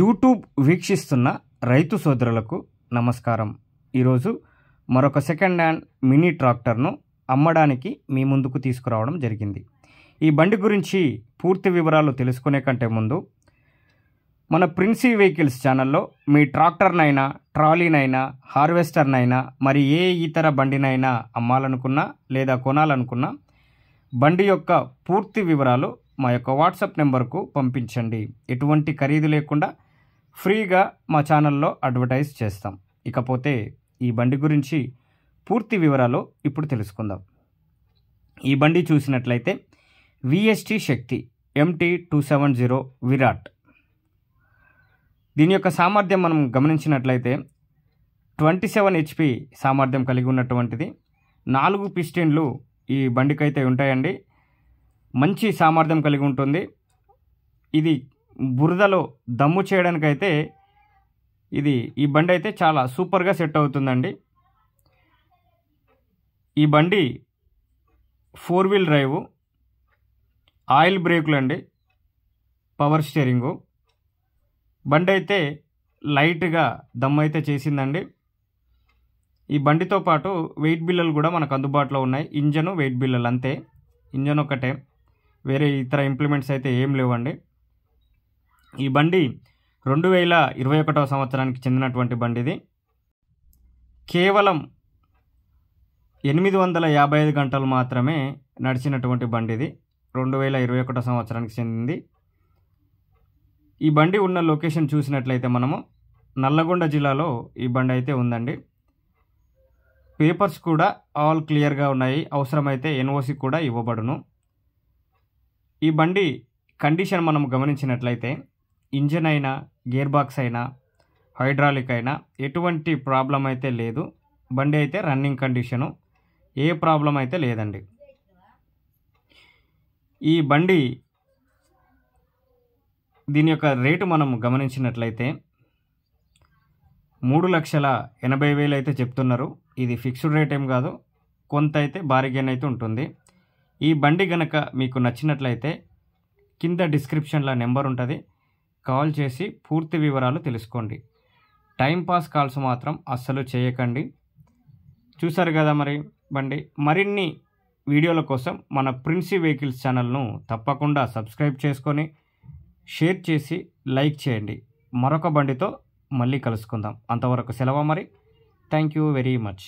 YouTube వీక్షిస్తున్న రైతు సోదరులకు నమస్కారం ఈరోజు మరొక సెకండ్ హ్యాండ్ మినీ ట్రాక్టర్ను అమ్మడానికి మీ ముందుకు తీసుకురావడం జరిగింది ఈ బండి గురించి పూర్తి వివరాలు తెలుసుకునే కంటే ముందు మన ప్రిన్సీ వెహికల్స్ ఛానల్లో మీ ట్రాక్టర్నైనా ట్రాలీనైనా హార్వెస్టర్నైనా మరి ఏ ఇతర బండినైనా అమ్మాలనుకున్నా లేదా కొనాలనుకున్నా బండి యొక్క పూర్తి వివరాలు మా యొక్క వాట్సాప్ నెంబర్కు పంపించండి ఎటువంటి ఖరీదు లేకుండా ఫ్రీగా మా ఛానల్లో అడ్వర్టైజ్ చేస్తాం ఇకపోతే ఈ బండి గురించి పూర్తి వివరాలు ఇప్పుడు తెలుసుకుందాం ఈ బండి చూసినట్లయితే VST Shakti MT two seven zero Virat దీని యొక్క సామర్థ్యం మనం గమనించినట్లయితే ట్వంటీ సెవెన్ హెచ్పి సామర్థ్యం కలిగి ఉన్నటువంటిది నాలుగు పిస్టిన్లు ఈ బండికైతే ఉంటాయండి మంచి సామర్థ్యం కలిగి ఉంటుంది ఇది బురదలో దమ్ము చేయడానికైతే ఇది ఈ బండి అయితే చాలా సూపర్గా సెట్ అవుతుందండి ఈ బండి ఫోర్ వీల్ డ్రైవ్ ఆయిల్ బ్రేకులు అండి పవర్ స్టీరింగు బండి అయితే లైట్గా దమ్ అయితే చేసిందండి ఈ బండితో పాటు వెయిట్ బిల్లలు కూడా మనకు అందుబాటులో ఉన్నాయి ఇంజను వెయిట్ బిల్లలు అంతే ఇంజన్ ఒకటే వేరే ఇతర ఇంప్లిమెంట్స్ అయితే ఏం లేవండి ఈ బండి రెండు వేల ఇరవై ఒకటవ సంవత్సరానికి చెందినటువంటి బండి ఇది కేవలం ఎనిమిది వందల యాభై ఐదు గంటలు మాత్రమే నడిచినటువంటి బండి ఇది రెండు వేల ఇరవై ఒకటో సంవత్సరానికి చెందింది ఈ బండి ఉన్న లొకేషన్ చూసినట్లయితే మనము నల్లగొండ జిల్లాలో ఈ బండి అయితే ఉందండి పేపర్స్ కూడా ఆల్ క్లియర్గా ఉన్నాయి అవసరమైతే ఎన్ఓసి కూడా ఇవ్వబడును ఈ బండి కండిషన్ మనం గమనించినట్లయితే ఇంజన్ అయినా గేర్ బాక్స్ అయినా హైడ్రాలిక్ అయినా ఎటువంటి ప్రాబ్లం అయితే లేదు బండి అయితే రన్నింగ్ కండిషను ఏ ప్రాబ్లం అయితే లేదండి ఈ బండి దీని యొక్క రేటు మనం గమనించినట్లయితే మూడు లక్షల ఎనభై వేలు అయితే చెప్తున్నారు ఇది ఫిక్స్డ్ రేట్ ఏం కాదు కొంత అయితే భారీగానైతే ఉంటుంది ఈ బండి గనక మీకు నచ్చినట్లయితే కింద డిస్క్రిప్షన్లో నెంబర్ ఉంటుంది కాల్ చేసి పూర్తి వివరాలు తెలుసుకోండి టైంపాస్ కాల్స్ మాత్రం అస్సలు చేయకండి చూసారు కదా మరి బండి మరిన్ని వీడియోల కోసం మన ప్రిన్సీ వెహికల్స్ ఛానల్ను తప్పకుండా సబ్స్క్రైబ్ చేసుకొని షేర్ చేసి లైక్ చేయండి మరొక బండితో మళ్ళీ కలుసుకుందాం అంతవరకు సెలవు మరి థ్యాంక్ యూ వెరీ మచ్